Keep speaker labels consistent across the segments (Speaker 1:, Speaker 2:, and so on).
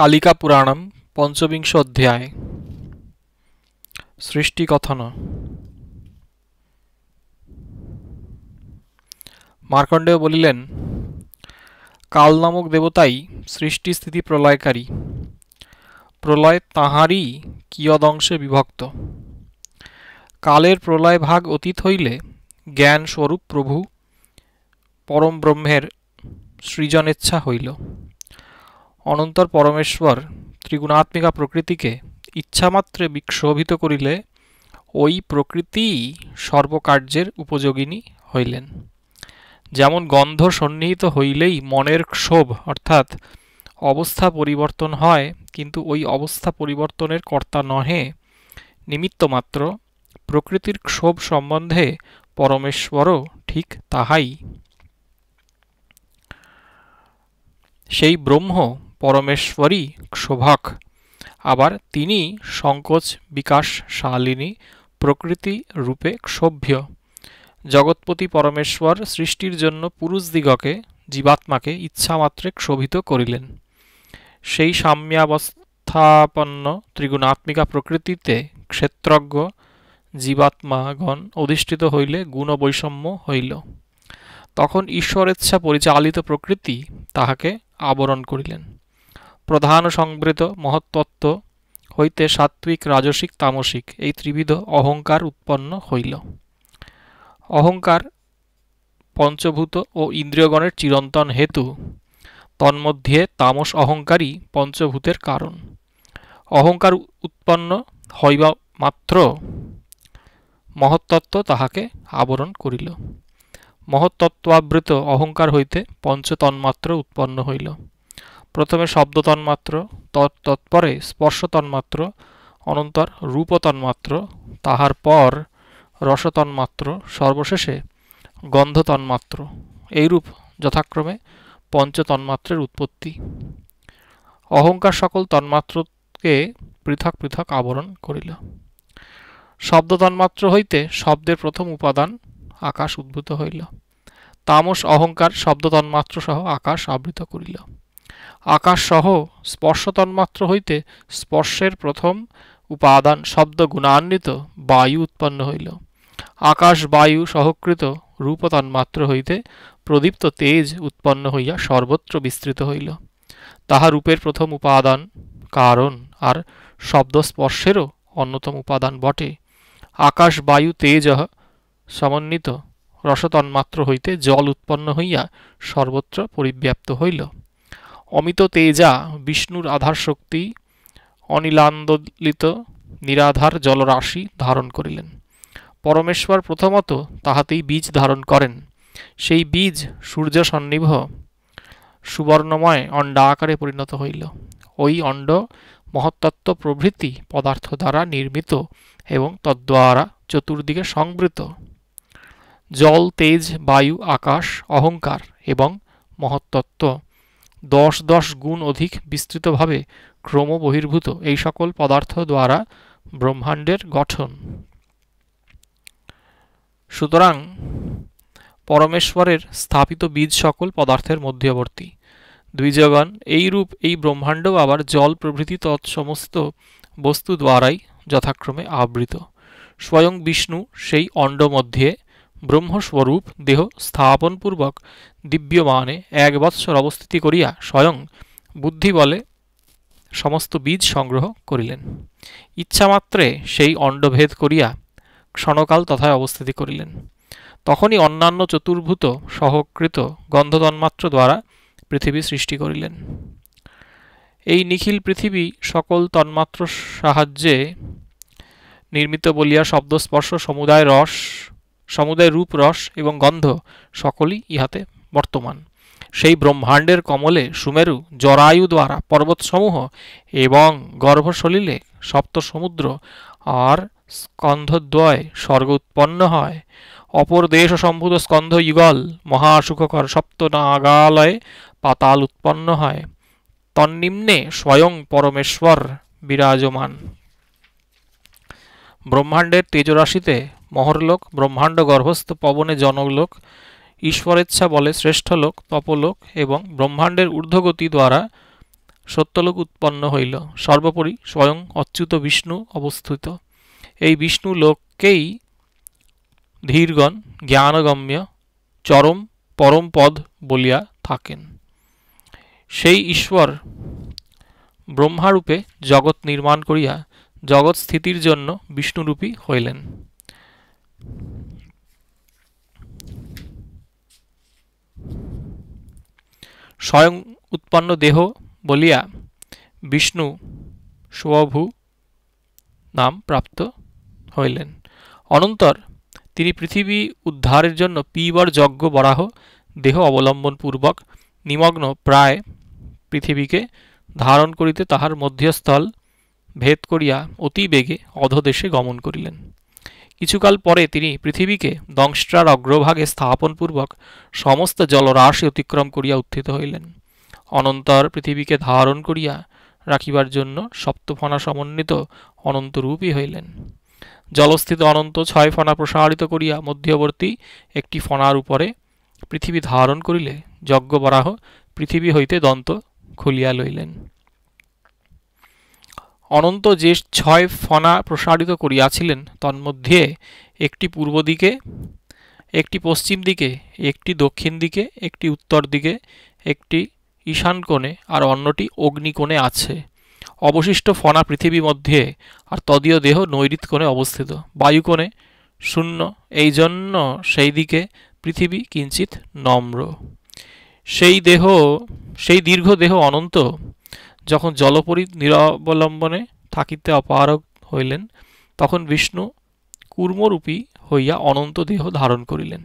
Speaker 1: কালিকা পুরাণম পঞ্চবিংশ অধ্যায় সৃষ্টি কথন মার্কণ্ডেয় বলিলেন কাল নামক দেবতাই সৃষ্টি স্থিতি প্রলয়কারী প্রলয় তাঁহারই কিয়দংশে বিভক্ত কালের প্রলয় ভাগ অতীত হইলে জ্ঞান স্বরূপ প্রভু পরম ব্রহ্মের সৃজনেচ্ছা হইল অনন্তর পরমেশ্বর ত্রিগুণাত্মিকা প্রকৃতিকে ইচ্ছামাত্রে বিক্ষোভিত করিলে ওই প্রকৃতি সর্বকার্যের উপযোগিনী হইলেন যেমন গন্ধ সন্নিহিত হইলেই মনের ক্ষোভ অর্থাৎ অবস্থা পরিবর্তন হয় কিন্তু ওই অবস্থা পরিবর্তনের কর্তা নহে নিমিত্ত মাত্র প্রকৃতির ক্ষোভ সম্বন্ধে পরমেশ্বরও ঠিক তাহাই সেই ব্রহ্ম পরমেশ্বরী শোভাক আবার তিনি সংকোচ বিকাশ শালিনী প্রকৃতি রূপে সভ্য জগৎপতি পরমেশ্বর সৃষ্টির জন্য পুরুষদিগকে জীবাত্মাকে ইচ্ছামাত্রে ক্ষোভিত করিলেন সেই সাম্যাবস্থাপন্ন ত্রিগুণাত্মিকা প্রকৃতিতে ক্ষেত্রজ্ঞ জীবাত্মাগণ অধিষ্ঠিত হইলে গুণবৈষম্য হইল তখন ঈশ্বরেচ্ছা পরিচালিত প্রকৃতি তাহাকে আবরণ করিলেন প্রধান সংবৃত মহত্তত্ত্ব হইতে সাত্ত্বিক রাজসিক তামসিক এই ত্রিবিধ অহংকার উৎপন্ন হইল অহংকার পঞ্চভূত ও ইন্দ্রিয়গণের চিরন্তন হেতু তন্মধ্যে তামস অহংকারই পঞ্চভূতের কারণ অহংকার উৎপন্ন হইবা মাত্র মহত্তত্ত্ব তাহাকে আবরণ করিল মহত্তত্ত্বাবৃত অহংকার হইতে পঞ্চতন্মাত্র উৎপন্ন হইল প্রথমে শব্দ তন্মাত্র তৎপরে স্পর্শ তন্মাত্র অনন্তর রূপ তন্মাত্র তাহার পর রস তন্মাত্র সর্বশেষে গন্ধ তন্মাত্র এইরূপ যথাক্রমে পঞ্চ তন্মাত্রের উৎপত্তি অহংকার সকল তন্মাত্রকে পৃথক পৃথক আবরণ করিল শব্দ তন্মাত্র হইতে শব্দের প্রথম উপাদান আকাশ উদ্ভূত হইল তামস অহংকার শব্দ তন্মাত্র সহ আকাশ আবৃত করিল আকাশসহ স্পর্শতন্মাত্র হইতে স্পর্শের প্রথম উপাদান শব্দ গুণান্বিত বায়ু উৎপন্ন হইল আকাশ বায়ু সহকৃত রূপতন্মাত্র হইতে প্রদীপ্ত তেজ উৎপন্ন হইয়া সর্বত্র বিস্তৃত হইল তাহা রূপের প্রথম উপাদান কারণ আর শব্দস্পর্শেরও অন্যতম উপাদান বটে আকাশ বায়ু তেজ সমন্বিত রসতন্মাত্র হইতে জল উৎপন্ন হইয়া সর্বত্র পরিব্যাপ্ত হইল অমিত তেজা বিষ্ণুর আধার শক্তি অনিলান্দলিত নিরাধার জলরাশি ধারণ করিলেন পরমেশ্বর প্রথমত তাহাতেই বীজ ধারণ করেন সেই বীজ সূর্য সন্নিভ সুবর্ণময় অণ্ডা আকারে পরিণত হইল ওই অণ্ড মহত্তত্ত্ব প্রভৃতি পদার্থ দ্বারা নির্মিত এবং তদ্বারা চতুর্দিকে সংবৃত জল তেজ বায়ু আকাশ অহংকার এবং মহত্তত্ত্ব দশ দশ গুণ অধিক বিস্তৃতভাবে ক্রমবহির্ভূত এই সকল পদার্থ দ্বারা ব্রহ্মাণ্ডের গঠন সুতরাং পরমেশ্বরের স্থাপিত বীজ সকল পদার্থের মধ্যবর্তী দ্বিজগণ এইরূপ এই ব্রহ্মাণ্ড আবার জল প্রভৃতি তৎসমস্ত বস্তু দ্বারাই যথাক্রমে আবৃত স্বয়ং বিষ্ণু সেই অণ্ড মধ্যে ব্রহ্মস্বরূপ দেহ স্থাপনপূর্বক দিব্যমানে এক বৎসর অবস্থিতি করিয়া স্বয়ং বুদ্ধি বলে সমস্ত বীজ সংগ্রহ করিলেন ইচ্ছামাত্রে সেই অণ্ডভেদ করিয়া ক্ষণকাল তথায় অবস্থিতি করিলেন তখনই অন্যান্য চতুর্ভূত সহকৃত গন্ধতন্মাত্র দ্বারা পৃথিবী সৃষ্টি করিলেন এই নিখিল পৃথিবী সকল তন্মাত্র সাহায্যে নির্মিত বলিয়া শব্দস্পর্শ সমুদায় রস সমুদয় রূপ রস এবং গন্ধ সকলই ইহাতে বর্তমান সেই ব্রহ্মাণ্ডের কমলে সুমেরু জরায়ু দ্বারা পর্বতসমূহ এবং গর্ভসলিলে সপ্ত সমুদ্র আর স্কন্ধদ্বয় স্বর্গ উৎপন্ন হয় অপর দেশ সম্ভূত স্কন্ধ ইগল মহাসুখকর সপ্ত নাগালয়ে পাতাল উৎপন্ন হয় তন্নিম্নে স্বয়ং পরমেশ্বর বিরাজমান ব্রহ্মাণ্ডের তেজরাশিতে মহরলোক ব্রহ্মাণ্ড গর্ভস্থ পবনে জনলোক ঈশ্বরেচ্ছা বলে শ্রেষ্ঠ লোক তপলোক এবং ব্রহ্মাণ্ডের ঊর্ধ্বগতি দ্বারা সত্যলোক উৎপন্ন হইল সর্বোপরি স্বয়ং অচ্যুত বিষ্ণু অবস্থিত এই বিষ্ণু লোককেই ধীরগণ জ্ঞানগম্য চরম পরম পদ বলিয়া থাকেন সেই ঈশ্বর ব্রহ্মারূপে জগৎ নির্মাণ করিয়া জগৎ স্থিতির জন্য বিষ্ণুরূপী হইলেন স্বয়ং উৎপন্ন দেহ বলিয়া বিষ্ণু স্বভূ নাম প্রাপ্ত হইলেন অনন্তর তিনি পৃথিবী উদ্ধারের জন্য পিবর যজ্ঞ বরাহ দেহ অবলম্বনপূর্বক নিমগ্ন প্রায় পৃথিবীকে ধারণ করিতে তাহার মধ্যস্থল ভেদ করিয়া অতি বেগে অধদেশে গমন করিলেন কিছুকাল পরে তিনি পৃথিবীকে দংষ্ট্রার অগ্রভাগে স্থাপনপূর্বক সমস্ত জলরাশি অতিক্রম করিয়া উত্থিত হইলেন অনন্তর পৃথিবীকে ধারণ করিয়া রাখিবার জন্য সপ্তফনা সমন্বিত অনন্তরূপী হইলেন জলস্থিত অনন্ত ছয় ফনা প্রসারিত করিয়া মধ্যবর্তী একটি ফনার উপরে পৃথিবী ধারণ করিলে যজ্ঞবরাহ পৃথিবী হইতে দন্ত খুলিয়া লইলেন অনন্ত যে ছয় ফনা প্রসারিত করিয়াছিলেন তন্মধ্যে একটি পূর্ব দিকে একটি পশ্চিম দিকে একটি দক্ষিণ দিকে একটি উত্তর দিকে একটি ঈশান কোণে আর অন্যটি অগ্নিকোণে আছে অবশিষ্ট ফনা পৃথিবী মধ্যে আর তদীয় দেহ নৈরিত কোণে অবস্থিত বায়ুকোণে শূন্য এই জন্য সেই দিকে পৃথিবী কিঞ্চিত নম্র সেই দেহ সেই দীর্ঘ দেহ অনন্ত যখন জলপরী নিরবলম্বনে থাকিতে অপারগ হইলেন তখন বিষ্ণু কূর্মরূপী হইয়া অনন্ত দেহ ধারণ করিলেন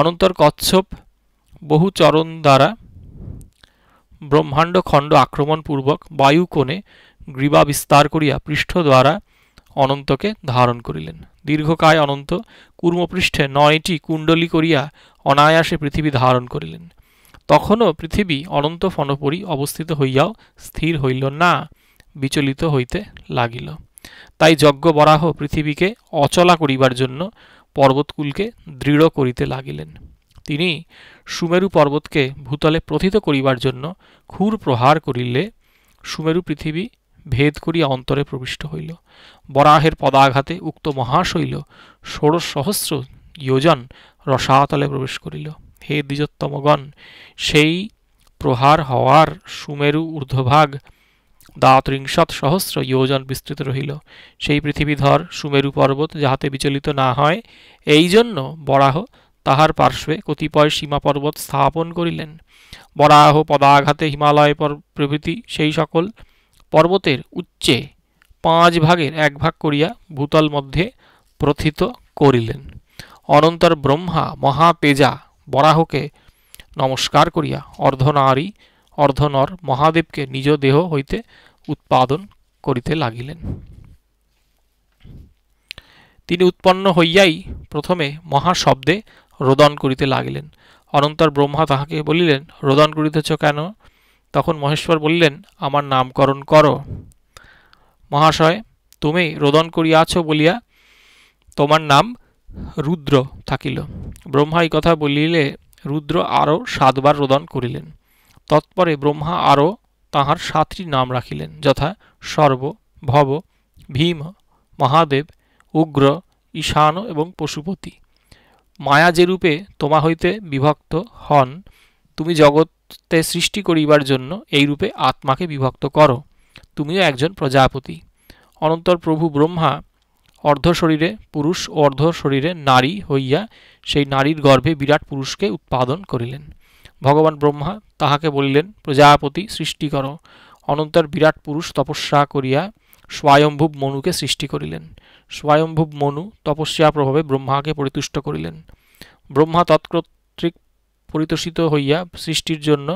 Speaker 1: অনন্তর কচ্ছপ বহু চরণ দ্বারা ব্রহ্মাণ্ড খণ্ড আক্রমণপূর্বক বায়ুকোণে গ্রীবা বিস্তার করিয়া পৃষ্ঠ দ্বারা অনন্তকে ধারণ করিলেন দীর্ঘকায় অনন্ত কূর্মপৃষ্ঠে নয়টি কুণ্ডলী করিয়া অনায়াসে পৃথিবী ধারণ করিলেন তখনও পৃথিবী অনন্ত ফণপরি অবস্থিত হইয়াও স্থির হইল না বিচলিত হইতে লাগিল তাই যজ্ঞবরাহ পৃথিবীকে অচলা করিবার জন্য পর্বতকুলকে দৃঢ় করিতে লাগিলেন তিনি সুমেরু পর্বতকে ভূতলে প্রথিত করিবার জন্য ক্ষুর প্রহার করিলে সুমেরু পৃথিবী ভেদ করিয়া অন্তরে প্রবিষ্ট হইল বরাহের পদাঘাতে উক্ত মহাশৈল ষোড়শ সহস্র ইয়োজন রসাতলে প্রবেশ করিল হে দ্বিজোত্তমগণ সেই প্রহার হওয়ার সুমেরু ঊর্ধ্বভাগ দ্বাত্রিংশত সহস্র ইয়োজন বিস্তৃত রহিল সেই পৃথিবীধর সুমেরু পর্বত যাহাতে বিচলিত না হয় এই জন্য বরাহ তাহার পার্শ্বে কতিপয় সীমা পর্বত স্থাপন করিলেন বরাহ পদাঘাতে হিমালয় প্রভৃতি সেই সকল পর্বতের উচ্চে পাঁচ ভাগের এক ভাগ করিয়া ভূতল মধ্যে প্রথিত করিলেন অনন্তর ব্রহ্মা মহাতেজা বরাহকে নমস্কার করিয়া অর্ধনারী অর্ধনর মহাদেবকে নিজ দেহ হইতে উৎপাদন করিতে লাগিলেন তিনি উৎপন্ন হইয়াই প্রথমে মহাশব্দে রোদন করিতে লাগিলেন অনন্তর ব্রহ্মা তাহাকে বলিলেন রোদন করিতেছ কেন তখন মহেশ্বর বলিলেন আমার নামকরণ কর মহাশয় তুমি রোদন করিয়াছ বলিয়া তোমার নাম রুদ্র থাকিল ব্রহ্মা এই কথা বলিলে রুদ্র আরও সাতবার রোদন করিলেন তৎপরে ব্রহ্মা আরও তাহার সাতটি নাম রাখিলেন যথা সর্ব ভব ভীম মহাদেব উগ্র ঈশান এবং পশুপতি মায়া যেরূপে তোমা হইতে বিভক্ত হন তুমি জগতে সৃষ্টি করিবার জন্য এই রূপে আত্মাকে বিভক্ত করো তুমিও একজন প্রজাপতি অনন্তর প্রভু ব্রহ্মা অর্ধ শরীরে পুরুষ ও অর্ধ শরীরে নারী হইয়া সেই নারীর গর্ভে বিরাট পুরুষকে উৎপাদন করিলেন ভগবান ব্রহ্মা তাহাকে বলিলেন প্রজাপতি সৃষ্টি কর অনন্তর বিরাট পুরুষ তপস্যা করিয়া স্বয়ম্ভূব মনুকে সৃষ্টি করিলেন স্বয়ম্ভুব মনু তপস্যা প্রভাবে ব্রহ্মাকে পরিতুষ্ট করিলেন ব্রহ্মা তৎকর্তৃক পরিতোষিত হইয়া সৃষ্টির জন্য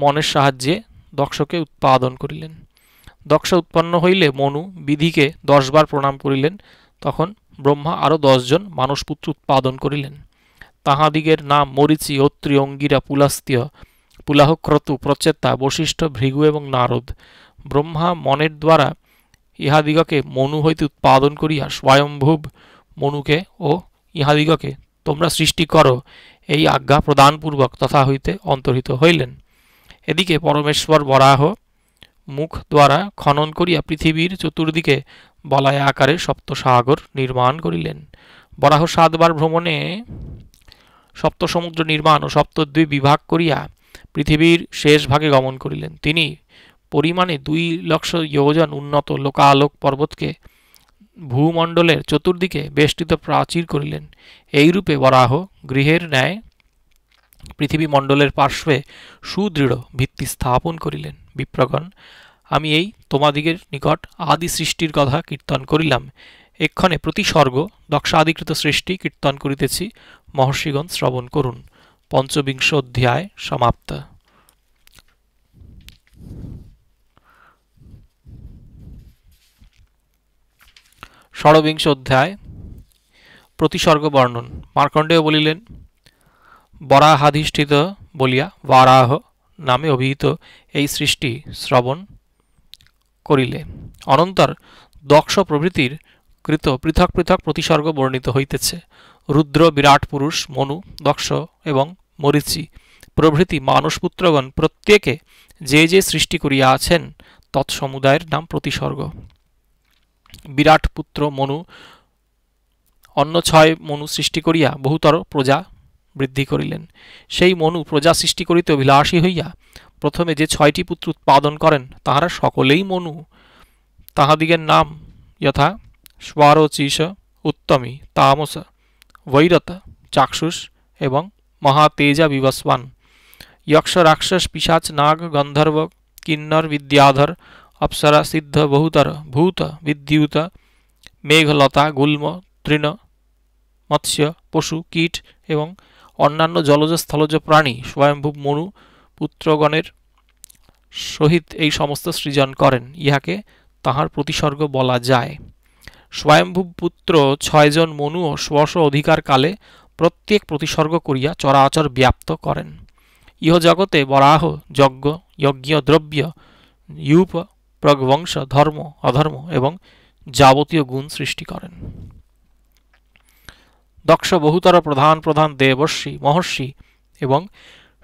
Speaker 1: মনের সাহায্যে দক্ষকে উৎপাদন করিলেন দক্ষ উৎপন্ন হইলে মনু বিধিকে দশবার প্রণাম করিলেন তখন ব্রহ্মা আরও দশজন মানুষপুত্র উৎপাদন করিলেন তাহাদিগের নাম মরিচি অত্রি অঙ্গিরা পুলাস্তীয় পুলাহক্রতু প্রচেতা বশিষ্ঠ ভৃগু এবং নারদ ব্রহ্মা মনের দ্বারা ইহাদিগকে মনু হইতে উৎপাদন করিয়া স্বয়ম্ভুব মনুকে ও ইহাদিগকে তোমরা সৃষ্টি করো এই আজ্ঞা প্রদানপূর্বক তথা হইতে অন্তর্হিত হইলেন এদিকে পরমেশ্বর বরাহ মুখ দ্বারা খনন করিয়া পৃথিবীর চতুর্দিকে বলায় আকারে সপ্তসাগর নির্মাণ করিলেন বরাহ সাতবার ভ্রমণে সপ্তসমুদ্র নির্মাণ ও সপ্তদ্বীপ বিভাগ করিয়া পৃথিবীর শেষ ভাগে গমন করিলেন তিনি পরিমাণে দুই লক্ষ যোজন উন্নত লোকালোক পর্বতকে ভূমণ্ডলের চতুর্দিকে বেষ্টিত প্রাচীর করিলেন এইরূপে বরাহ গৃহের ন্যায় পৃথিবীমণ্ডলের পার্শ্বে সুদৃঢ় ভিত্তি স্থাপন করিলেন বিপ্রগণ আমি এই তোমাদিগের নিকট আদি সৃষ্টির কথা কীর্তন করিলাম এক্ষণে প্রতি স্বর্গ দক্ষাধিকৃত সৃষ্টি কীর্তন করিতেছি মহর্ষিগণ শ্রবণ করুন পঞ্চবিংশ অধ্যায় সমাপ্ত ষড়বিংশ অধ্যায় প্রতিসর্গ বর্ণন মার্কণ্ডেয় বলিলেন বরাহাধিষ্ঠিত বলিয়া বারাহ নামে অভিহিত এই সৃষ্টি শ্রবণ করিলে অনন্তর দক্ষ প্রভৃতির কৃত পৃথক পৃথক প্রতিসর্গ বর্ণিত হইতেছে রুদ্র বিরাট পুরুষ মনু দক্ষ এবং মরিচি প্রভৃতি পুত্রগণ প্রত্যেকে যে যে সৃষ্টি করিয়া আছেন তৎসমুদায়ের নাম প্রতিসর্গ বিরাট পুত্র মনু অন্য ছয় মনু সৃষ্টি করিয়া বহুতর প্রজা বৃদ্ধি করিলেন সেই মনু প্রজা সৃষ্টি করিতে অভিলাষী হইয়া প্রথমে যে ছয়টি পুত্র উৎপাদন করেন তাহারা সকলেই মনু তাহাদিগের নাম যথা স্বরচিস উত্তমী তামস বৈরত চাক্ষুষ এবং মহাতেজা বিবস্বান ইয়ক্ষ রাক্ষস পিসাচ নাগ গন্ধর্ব কিন্নর বিদ্যাধর অপ্সরা সিদ্ধ বহুতর ভূত বিদ্যুত মেঘলতা গুল্ম তৃণ মৎস্য পশু কীট এবং অন্যান্য জলজ স্থলজ প্রাণী স্বয়ম্ভূব মনু পুত্রগণের সহিত এই সমস্ত সৃজন করেন ইহাকে তাহার প্রতিসর্গ বলা যায় স্বয়ম্ভূব পুত্র ছয়জন ও স্বশ অধিকার কালে প্রত্যেক প্রতিসর্গ করিয়া চরাচর ব্যাপ্ত করেন ইহ জগতে বরাহ যজ্ঞ যজ্ঞ দ্রব্য ইউপ প্রগবংশ ধর্ম অধর্ম এবং যাবতীয় গুণ সৃষ্টি করেন দক্ষ বহুতর প্রধান প্রধান দেবর্ষি মহর্ষি এবং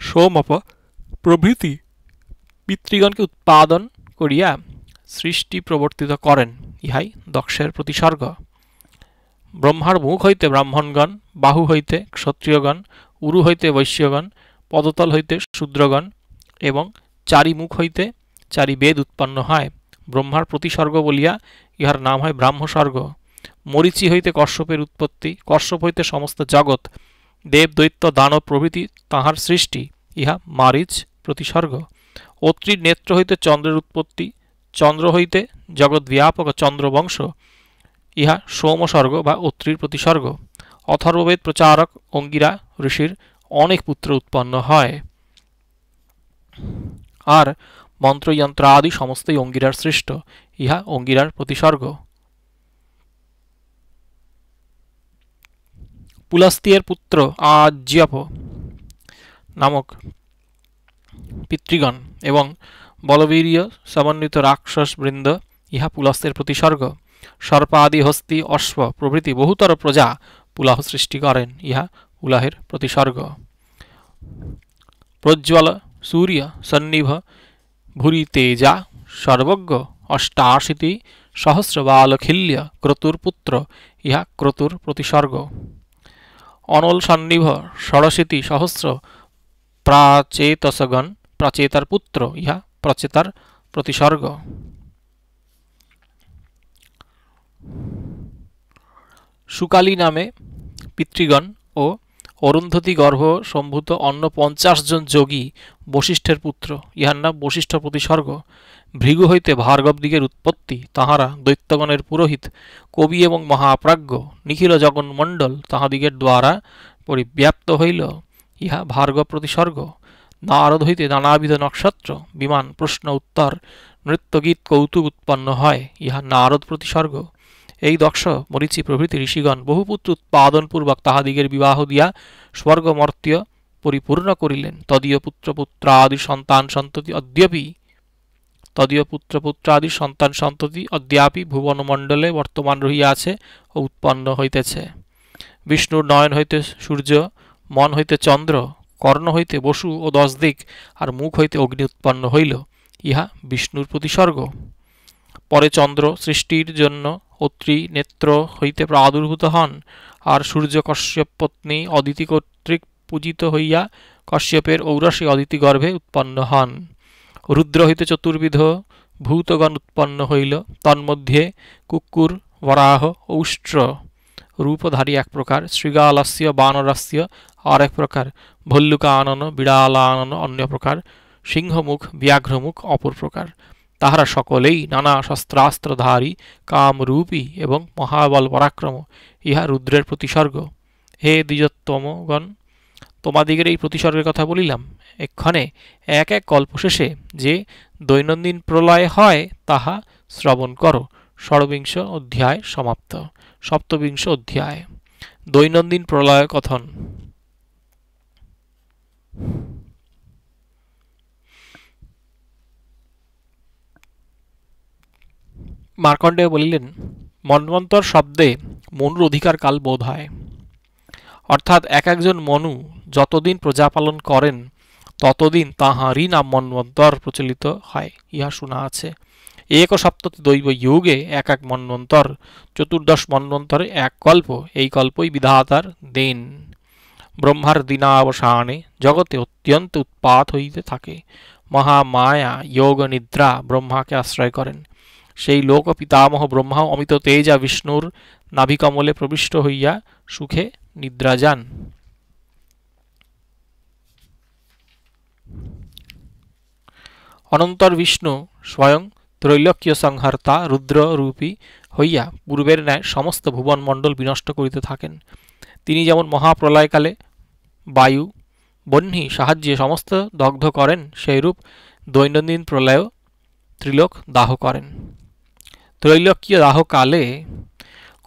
Speaker 1: সোমপ প্রভৃতি পিতৃগণকে উৎপাদন করিয়া সৃষ্টি প্রবর্তিত করেন ইহাই দক্ষের প্রতিসর্গ ব্রহ্মার মুখ হইতে ব্রাহ্মণগণ বাহু হইতে ক্ষত্রিয়গণ উরু হইতে বৈশ্যগণ পদতল হইতে শূদ্রগণ এবং চারি মুখ হইতে চারি বেদ উৎপন্ন হয় ব্রহ্মার প্রতিসর্গ বলিয়া ইহার নাম হয় ব্রাহ্মস্বর্গ মরিচি হইতে কশ্যপের উৎপত্তি কশ্যপ হইতে সমস্ত জগৎ দেব দৈত্য দানব প্রভৃতি তাহার সৃষ্টি ইহা মারিচ প্রতিসর্গ অত্রির নেত্র হইতে চন্দ্রের উৎপত্তি চন্দ্র হইতে জগৎ ব্যাপক চন্দ্রবংশ ইহা সোমসর্গ বা অত্রির প্রতিসর্গ অথর্ববেদ প্রচারক অঙ্গিরা ঋষির অনেক পুত্র উৎপন্ন হয় আর মন্ত্রযন্ত্র আদি সমস্তই অঙ্গিরার সৃষ্ট ইহা অঙ্গিরার প্রতিসর্গ পুলাস্তিয়ের পুত্র আজিয়াপ নামক পিতৃগণ এবং বলবীর্য সমন্বিত রাক্ষসবৃন্দ ইহা পুলাস্তের প্রতিসর্গ আদি হস্তি অশ্ব প্রভৃতি বহুতর প্রজা পুলাহ সৃষ্টি করেন ইহা পুলাহের প্রতিসর্গ প্রজ্জ্বল সূর্য সন্নিভ ভুরি তেজা সর্বজ্ঞ অষ্টাশীতি সহস্রবালখিল্য ক্রতুর পুত্র ইহা ক্রতুর প্রতিসর্গ অনল সান্নিভ সরস্বতী সহস্র প্রাচেতসগণ প্রাচেতার পুত্র ইহা প্রচেতার প্রতিসর্গ সুকালী নামে পিতৃগণ ও অরুন্ধতী গর্ভ সম্ভূত অন্য পঞ্চাশ জন যোগী বশিষ্ঠের পুত্র ইহার নাম বশিষ্ঠ প্রতিসর্গ ভৃগু হইতে ভার্গবদিগের উৎপত্তি তাহারা দৈত্যগণের পুরোহিত কবি এবং মহাপ্রাজ্ঞ নিখিল জগন্মণ্ডল তাহাদিগের দ্বারা পরিব্যাপ্ত হইল ইহা ভার্গব প্রতিসর্গ নারদ হইতে নানাবিধ নক্ষত্র বিমান প্রশ্ন উত্তর নৃত্যগীত কৌতুক উৎপন্ন হয় ইহা নারদ প্রতিসর্গ এই দক্ষ মরিচি প্রভৃতি ঋষিগণ বহুপুত্র উৎপাদনপূর্বক তাহাদিগের বিবাহ দিয়া স্বর্গমর্ত্য পরিপূর্ণ করিলেন তদীয় পুত্র পুত্রাদি সন্তান সন্ততি অদ্যপি তদীয় পুত্র পুত্র আদি সন্তান সন্ততি অদ্যাপি ভুবনমণ্ডলে বর্তমান রহিয়াছে ও উৎপন্ন হইতেছে বিষ্ণুর নয়ন হইতে সূর্য মন হইতে চন্দ্র কর্ণ হইতে বসু ও দশ দিক আর মুখ হইতে অগ্নি উৎপন্ন হইল ইহা বিষ্ণুর প্রতিসর্গ পরে চন্দ্র সৃষ্টির জন্য অত্রি নেত্র হইতে প্রাদুর্ভূত হন আর সূর্য কশ্যপ পত্নী অদিতি কর্তৃক পূজিত হইয়া কশ্যপের ঔরসে অদিতি গর্ভে উৎপন্ন হন রুদ্র হইতে চতুর্বিধ ভূতগণ উৎপন্ন হইল তন্মধ্যে কুকুর বরাহ ঔষ্ট্র রূপধারী এক প্রকার শৃগালস্য বানরস্য আর এক প্রকার ভল্লুকানন বিড়ালানন অন্য প্রকার সিংহমুখ ব্যাঘ্রমুখ অপর প্রকার তাহারা সকলেই নানা শস্ত্রাস্ত্রধারী কামরূপী এবং মহাবল পরাক্রম ইহা রুদ্রের প্রতিসর্গ হে দ্বিজত্তমগণ তোমাদিগের এই প্রতিসর্গের কথা বলিলাম এক্ষণে এক এক কল্প শেষে যে দৈনন্দিন প্রলয় হয় তাহা শ্রবণ করো ষড়বিংশ অধ্যায় সমাপ্ত সপ্তবিংশ অধ্যায় দৈনন্দিন প্রলয় কথন মার্কণ্ডেয় বলিলেন মন্মন্তর শব্দে মনুর অধিকার কাল বোধ হয় অর্থাৎ এক একজন মনু যতদিন প্রজাপালন করেন ততদিন তাহারই নাম মন্বন্তর প্রচলিত হয় ইহা শোনা আছে এক সপ্ততি দৈব যুগে এক এক মন্বন্তর চতুর্দশ মন্বন্তরে এক কল্প এই কল্পই বিধাতার দেন ব্রহ্মার দিনাবসানে জগতে অত্যন্ত উৎপাত হইতে থাকে মহামায়া যোগ নিদ্রা ব্রহ্মাকে আশ্রয় করেন সেই লোক পিতামহ ব্রহ্মা অমিত তেজা বিষ্ণুর নাভিকমলে প্রবিষ্ট হইয়া সুখে নিদ্রা যান অনন্তর বিষ্ণু স্বয়ং ত্রৈলক্য সংহার্তা রুদ্ররূপী হইয়া পূর্বের ন্যায় সমস্ত ভুবনমণ্ডল বিনষ্ট করিতে থাকেন তিনি যেমন মহাপ্রলয়কালে বায়ু বহ্নি সাহায্যে সমস্ত দগ্ধ করেন সেইরূপ দৈনন্দিন প্রলয় ত্রিলোক দাহ করেন ত্রৈলক্য দাহকালে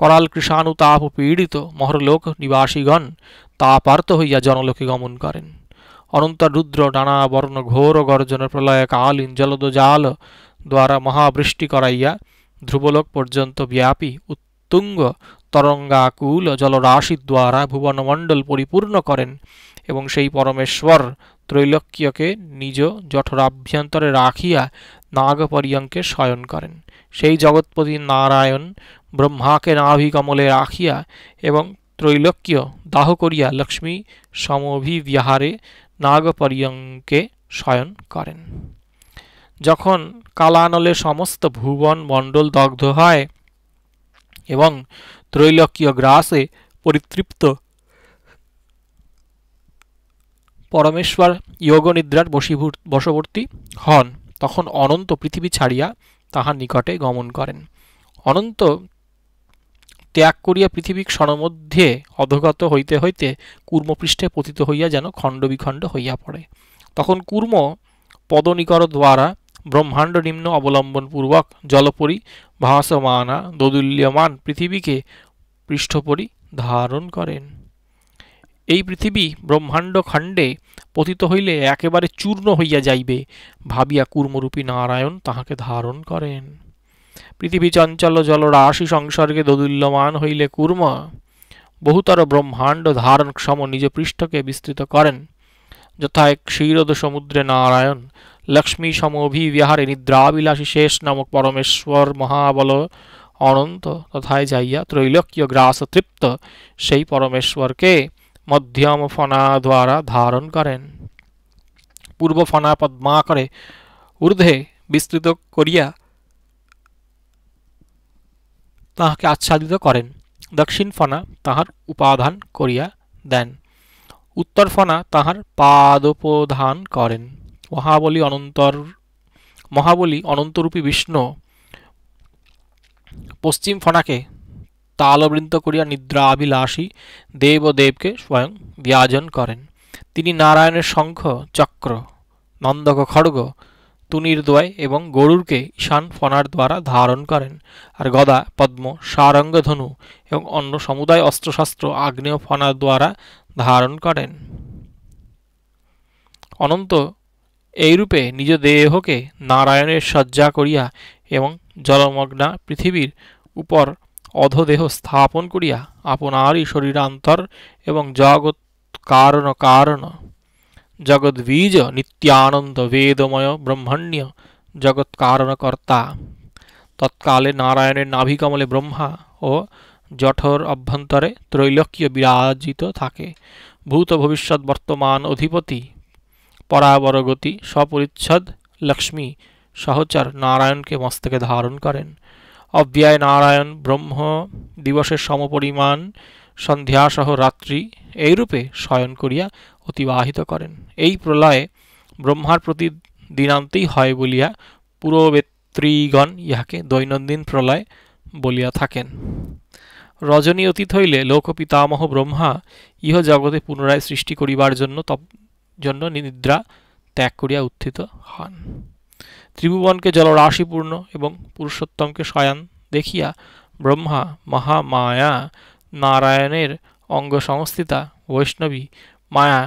Speaker 1: করাল কৃষাণু তাপ পীড়িত মহরলোক নিবাসীগণ তাপার্ত হইয়া জনলোকে গমন করেন অনন্ত রুদ্র নানা বর্ণ ঘোর গর্জন প্রলয় কালীন জাল দ্বারা মহাবৃষ্টি করাইয়া ধ্রুবলোক পর্যন্ত ব্যাপী উত্তুঙ্গ তরঙ্গাকুল জলরাশি দ্বারা ভুবনমণ্ডল পরিপূর্ণ করেন এবং সেই পরমেশ্বর ত্রৈলক্ষ্যকে নিজ জঠরাভ্যন্তরে রাখিয়া নাগপরিয়ঙ্কে শয়ন করেন সেই জগৎপতি নারায়ণ ব্রহ্মাকে নাভি কমলে রাখিয়া এবং ত্রৈলক্য দাহ করিয়া লক্ষ্মী সমভিবিহারে নাগপর্যঙ্কে শয়ন করেন যখন কালানলে সমস্ত ভুবন মণ্ডল দগ্ধ হয় এবং ত্রৈলক্য গ্রাসে পরিতৃপ্ত পরমেশ্বর যোগনিদ্রার বশীভূত বশবর্তী হন তখন অনন্ত পৃথিবী ছাড়িয়া তাহার নিকটে গমন করেন অনন্ত ত্যাগ করিয়া পৃথিবীর সনমধ্যে অধগত হইতে হইতে কূর্মপৃষ্ঠে পতিত হইয়া যেন খণ্ডবিখণ্ড হইয়া পড়ে তখন কূর্ম পদনিকর দ্বারা ব্রহ্মাণ্ড নিম্ন অবলম্বনপূর্বক জলপরি ভাসমানা দোদুল্যমান পৃথিবীকে পৃষ্ঠপরি ধারণ করেন এই পৃথিবী ব্রহ্মাণ্ড খণ্ডে পতিত হইলে একেবারে চূর্ণ হইয়া যাইবে ভাবিয়া কূর্মরূপী নারায়ণ তাহাকে ধারণ করেন পৃথিবী চঞ্চল জলরাশি সংসর্গে দোদুল্যমান হইলে কূর্ম বহুতর ব্রহ্মাণ্ড ধারণ সম নিজ পৃষ্ঠকে বিস্তৃত করেন যথা এক ক্ষীরদ সমুদ্রে নারায়ণ লক্ষ্মী সমভিবিহারে নিদ্রাবিলাসী শেষ নামক পরমেশ্বর মহাবল অনন্ত তথায় যাইয়া ত্রৈলক্ষ্য গ্রাস তৃপ্ত সেই পরমেশ্বরকে মধ্যম ફના দ্বারা ধারণ করেন পূর্ব ফনা পদ্মাকারে ঊর্ধ্বে বিস্তৃত করিয়া তাহাকে আচ্ছাদিত করেন দক্ষিণ ফনা তাহার উপাধান করিয়া দেন উত্তর ফনা তাহার পাদোপধান করেন মহাবলী অনন্তর মহাবলী অনন্তরূপী বিষ্ণু পশ্চিম ফনাকে তালবৃন্ত করিয়া নিদ্রা আভিলাষী দেব ও দেবকে স্বয়ং বিয়াজন করেন তিনি নারায়ণের শঙ্খ চক্র নন্দক খড়গ তুনির দোয়ায় এবং গরুরকে ঈশান ফনার দ্বারা ধারণ করেন আর গদা পদ্ম সারঙ্গধনু এবং অন্য সমুদায় অস্ত্রশাস্ত্র আগ্নেয় ফনার দ্বারা ধারণ করেন অনন্ত এইরূপে নিজ দেহকে নারায়ণের সজ্জা করিয়া এবং জলমগ্না পৃথিবীর উপর অধদেহ স্থাপন করিয়া আপনারই শরীরান্তর এবং জগৎ কারণ কারণ জগদ্বীজ নিত্যানন্দ বেদময় ব্রহ্মাণ্য জগৎ কারণকর্তা তৎকালে নারায়ণের নাভিকমলে ব্রহ্মা ও জঠর অভ্যন্তরে ত্রৈলক্য বিরাজিত থাকে ভূত ভবিষ্যৎ বর্তমান অধিপতি পরাবরগতি সপরিচ্ছদ লক্ষ্মী সহচর নারায়ণকে মস্তকে ধারণ করেন অব্যয় নারায়ণ ব্রহ্ম দিবসের সমপরিমাণ সন্ধ্যাসহ রাত্রি এইরূপে শয়ন করিয়া অতিবাহিত করেন এই প্রলয়ে ব্রহ্মার প্রতি দিনান্তেই হয় বলিয়া পুরবেত্রীগণ ইহাকে দৈনন্দিন প্রলয় বলিয়া থাকেন রজনী অতীত হইলে লোকপিতামহ ব্রহ্মা ইহ জগতে পুনরায় সৃষ্টি করিবার জন্য জন্য নিদ্রা ত্যাগ করিয়া উত্থিত হন ত্রিভুবনকে জলরাশিপূর্ণ এবং পুরুষোত্তমকে শয়ান দেখিয়া ব্রহ্মা মহামায়া নারায়ণের অঙ্গসংস্থিতা বৈষ্ণবী মায়া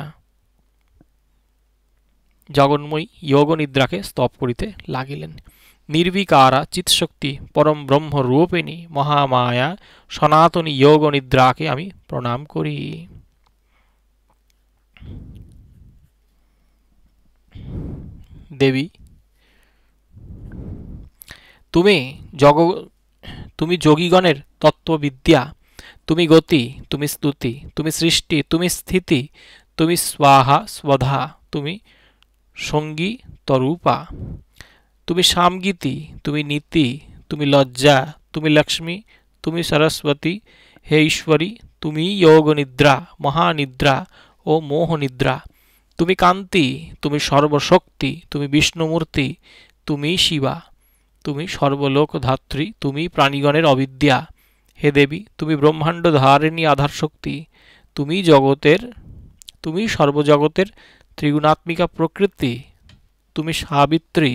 Speaker 1: জগন্ময়ী যোগনিদ্রাকে নিদ্রাকে স্তব করিতে লাগিলেন নির্বিকারা চিৎশক্তি পরম ব্রহ্ম মহামায়া সনাতনী যোগনিদ্রাকে আমি প্রণাম করি দেবী তুমি জগ তুমি যোগীগণের তত্ত্ববিদ্যা তুমি গতি তুমি স্তুতি তুমি সৃষ্টি তুমি স্থিতি তুমি স্বাহা স্বধা তুমি সঙ্গী তরূপা তুমি সামগীতি তুমি নীতি তুমি লজ্জা তুমি লক্ষ্মী তুমি সরস্বতী হে ঈশ্বরী তুমি যোগ নিদ্রা মহানিদ্রা ও মোহনিদ্রা তুমি কান্তি তুমি সর্বশক্তি তুমি বিষ্ণুমূর্তি তুমি শিবা তুমি সর্বলোক ধাত্রী তুমি প্রাণীগণের অবিদ্যা হে দেবী তুমি ব্রহ্মাণ্ড ধারিণী আধার শক্তি তুমি জগতের তুমি সর্বজগতের ত্রিগুণাত্মিকা প্রকৃতি তুমি সাবিত্রী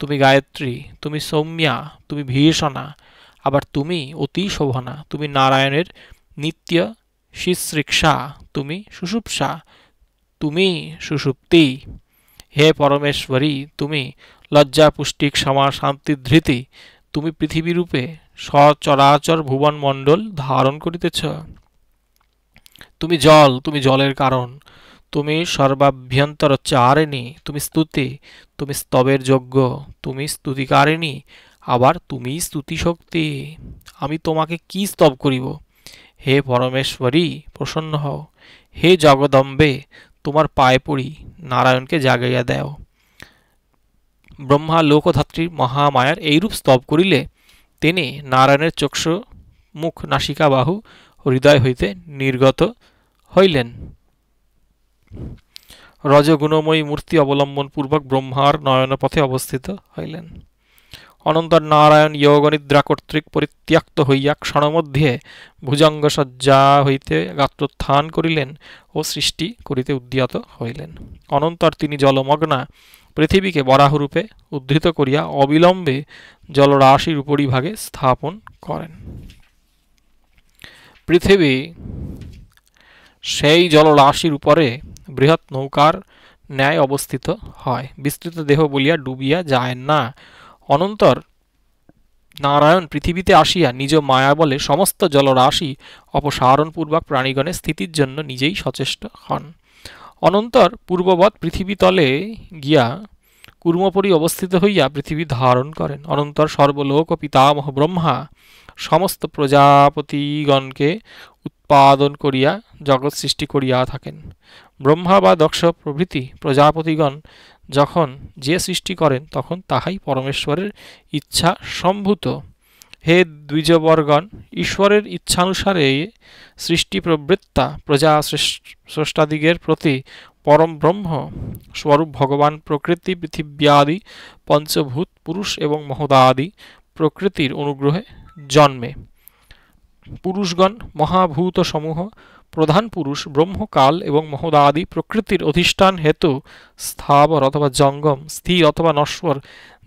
Speaker 1: তুমি গায়ত্রী তুমি সৌম্যা তুমি ভীষণা আবার তুমি অতি শোভনা তুমি নারায়ণের নিত্য শিশ্রিক্ষা তুমি সুষুপ্সা তুমি সুষুপ্তি হে পরমেশ্বরী তুমি লজ্জা পুষ্টিক ক্ষমা শান্তি ধৃতি তুমি পৃথিবীরূপে সচরাচর ভুবন ভুবনমণ্ডল ধারণ করিতেছ তুমি জল তুমি জলের কারণ তুমি সর্বাভ্যন্তর চারিণী তুমি স্তুতি তুমি স্তবের যোগ্য তুমি স্তুতিকারিণী আবার তুমি স্তুতি শক্তি আমি তোমাকে কি স্তব করিব হে পরমেশ্বরী প্রসন্ন হও হে জগদম্বে তোমার পায়ে পড়ি নারায়ণকে জাগাইয়া দেও ব্রহ্মা লোকধাত্রী মহামায়ার এইরূপ স্তব করিলে তিনি নারায়ণের চক্ষ মুখ নাসিকা বাহু হৃদয় হইতে নির্গত হইলেন রজগুণময়ী মূর্তি অবলম্বন পূর্বক ব্রহ্মার নয়নপথে অবস্থিত হইলেন অনন্তর নারায়ণ যোগনিদ্রা কর্তৃক পরিত্যক্ত হইয়া ক্ষণমধ্যে ভুজঙ্গসজ্জা হইতে গাত্রোত্থান করিলেন ও সৃষ্টি করিতে উদ্যত হইলেন অনন্তর তিনি জলমগ্না পৃথিবীকে বরাহরূপে উদ্ধৃত করিয়া অবিলম্বে জলরাশির উপরিভাগে স্থাপন করেন পৃথিবী সেই জলরাশির উপরে বৃহৎ নৌকার ন্যায় অবস্থিত হয় বিস্তৃত দেহ বলিয়া ডুবিয়া যায় না অনন্তর নারায়ণ পৃথিবীতে আসিয়া নিজ মায়া বলে সমস্ত জলরাশি অপসারণপূর্বক প্রাণীগণের স্থিতির জন্য নিজেই সচেষ্ট হন অনন্তর পূর্ববৎ পৃথিবীতলে গিয়া কুর্মপরি অবস্থিত হইয়া পৃথিবী ধারণ করেন অনন্তর সর্বলোক পিতামহ ব্রহ্মা সমস্ত প্রজাপতিগণকে উৎপাদন করিয়া জগৎ সৃষ্টি করিয়া থাকেন ব্রহ্মা বা দক্ষ প্রভৃতি প্রজাপতিগণ যখন যে সৃষ্টি করেন তখন তাহাই পরমেশ্বরের ইচ্ছা সম্ভূত হে দ্বিজবর্গণ ঈশ্বরের ইচ্ছানুসারে সৃষ্টি প্রবৃত্তা প্রজা স্রষ্টাদিগের প্রতি পরম ব্রহ্ম স্বরূপ ভগবান প্রকৃতি পৃথিব্যাদি পঞ্চভূত পুরুষ এবং মহদাদি প্রকৃতির অনুগ্রহে জন্মে পুরুষগণ মহাভূত সমূহ প্রধান পুরুষ ব্রহ্মকাল এবং মহোদাদি প্রকৃতির অধিষ্ঠান হেতু স্থাবর অথবা জঙ্গম স্থির অথবা নশ্বর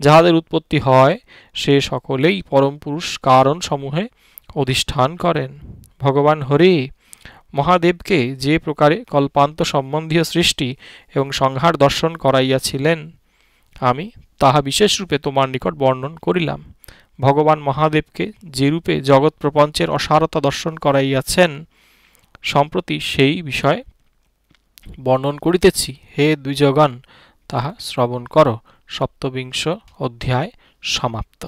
Speaker 1: যাহাদের উৎপত্তি হয় সে সকলেই পরম পুরুষ কারণ সমূহে অধিষ্ঠান করেন ভগবান হরে মহাদেবকে যে প্রকারে কল্পান্ত সম্বন্ধীয় সৃষ্টি এবং সংহার দর্শন করাইয়াছিলেন আমি তাহা বিশেষরূপে তোমার নিকট বর্ণন করিলাম ভগবান মহাদেবকে যেরূপে জগৎ প্রপঞ্চের অসারতা দর্শন করাইয়াছেন সম্প্রতি সেই বিষয় বর্ণন করিতেছি হে দ্বিজগণ তাহা শ্রবণ কর সপ্তবিংশ অধ্যায় সমাপ্ত